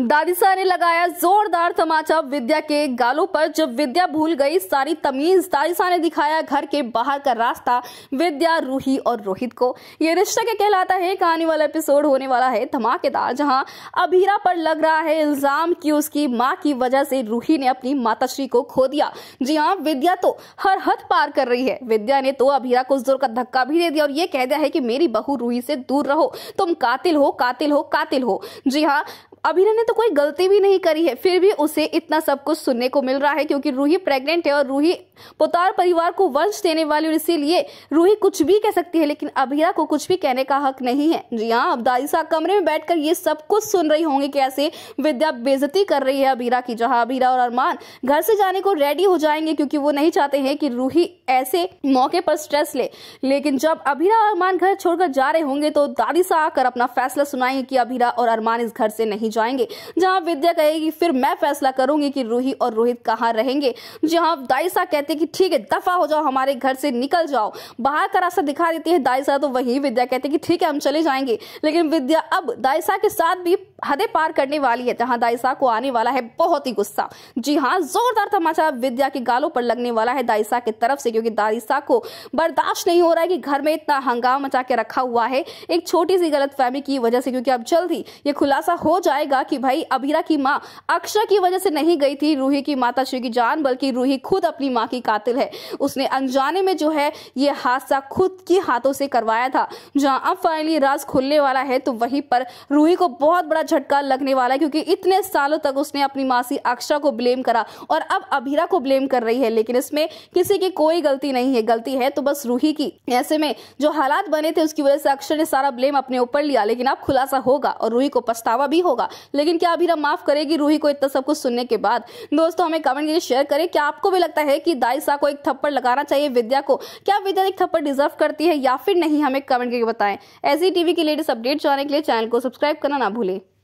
दादिसा ने लगाया जोरदार तमाचा विद्या के गालों पर जब विद्या भूल गई सारी तमीज दादिसा ने दिखाया घर के बाहर का रास्ता विद्या रूही और रोहित को ये रिश्ता क्या कहलाता है कहानी वाला एपिसोड होने वाला है धमाकेदार जहां अभीरा पर लग रहा है इल्जाम कि उसकी माँ की वजह से रूही ने अपनी माताश्री को खो दिया जी हाँ विद्या तो हर हद पार कर रही है विद्या ने तो अभीरा को जोर का धक्का भी दे दिया और ये कह दिया है कि मेरी बहू रूही से दूर रहो तुम कातिल हो कातिल हो कातिल हो जी हाँ अभिनय ने तो कोई गलती भी नहीं करी है फिर भी उसे इतना सब कुछ सुनने को मिल रहा है क्योंकि रूही प्रेग्नेंट है और रूही पुतार परिवार को वंश देने वाली और इसीलिए रूही कुछ भी कह सकती है लेकिन अभिरा को कुछ भी कहने का हक नहीं है जी हाँ अब दादी साहब कमरे में बैठकर ये सब कुछ सुन रही होंगी कैसे विद्या बेजती कर रही है अभीरा की जहाँ अभीरा और अरमान घर से जाने को रेडी हो जाएंगे क्योंकि वो नहीं चाहते हैं कि रूही ऐसे मौके पर स्ट्रेस ले लेकिन जब अभिरा और अरमान घर छोड़कर जा रहे होंगे तो दादी साहब आकर अपना फैसला सुनाएंगे कि अभिरा और अरमान इस घर से नहीं जाएंगे जहां विद्या कहेगी फिर मैं फैसला करूंगी कि रूही और रोहित कहाँ रहेंगे जहां दाइसा कहते कि ठीक है दफा हो जाओ हमारे घर से निकल जाओ बाहर का रास्ता दिखा देती है दाइसा तो वही विद्या कहते कि ठीक है हम चले जाएंगे लेकिन विद्या अब दाइसा के साथ भी हदे पार करने वाली है जहां दाइसा को आने वाला है बहुत ही गुस्सा जी हाँ जोरदार तमाचा विद्या के गालों पर लगने वाला है दाइसा की तरफ से क्योंकि दाइसा को बर्दाश्त नहीं हो रहा है कि घर में इतना हंगामा मचा के रखा हुआ है एक छोटी सी गलत गलतफहमी की वजह से क्योंकि अब जल्द ही ये खुलासा हो जाएगा बताएगा कि भाई अभीरा की माँ अक्षरा की वजह से नहीं गई थी रूही की माता श्री की जान बल्कि रूही खुद अपनी माँ की कातिल है उसने अनजाने में जो है ये हादसा खुद के हाथों से करवाया था जहाँ अब फाइनली राज खुलने वाला है तो वहीं पर रूही को बहुत बड़ा झटका लगने वाला है क्योंकि इतने सालों तक उसने अपनी मासी अक्षरा को ब्लेम करा और अब अभीरा को ब्लेम कर रही है लेकिन इसमें किसी की कोई गलती नहीं है गलती है तो बस रूही की ऐसे में जो हालात बने थे उसकी वजह से अक्षर ने सारा ब्लेम अपने ऊपर लिया लेकिन अब खुलासा होगा और रूही को पछतावा भी होगा होगा लेकिन क्या अभी माफ करेगी रूही को इतना सब कुछ सुनने के बाद दोस्तों हमें कमेंट करके शेयर करें क्या आपको भी लगता है कि दाई को एक थप्पड़ लगाना चाहिए विद्या को क्या विद्या एक थप्पड़ डिजर्व करती है या फिर नहीं हमें कमेंट करके बताएं ऐसी टीवी e की लेटेस्ट अपडेट जानने के लिए चैनल को सब्सक्राइब करना ना भूलें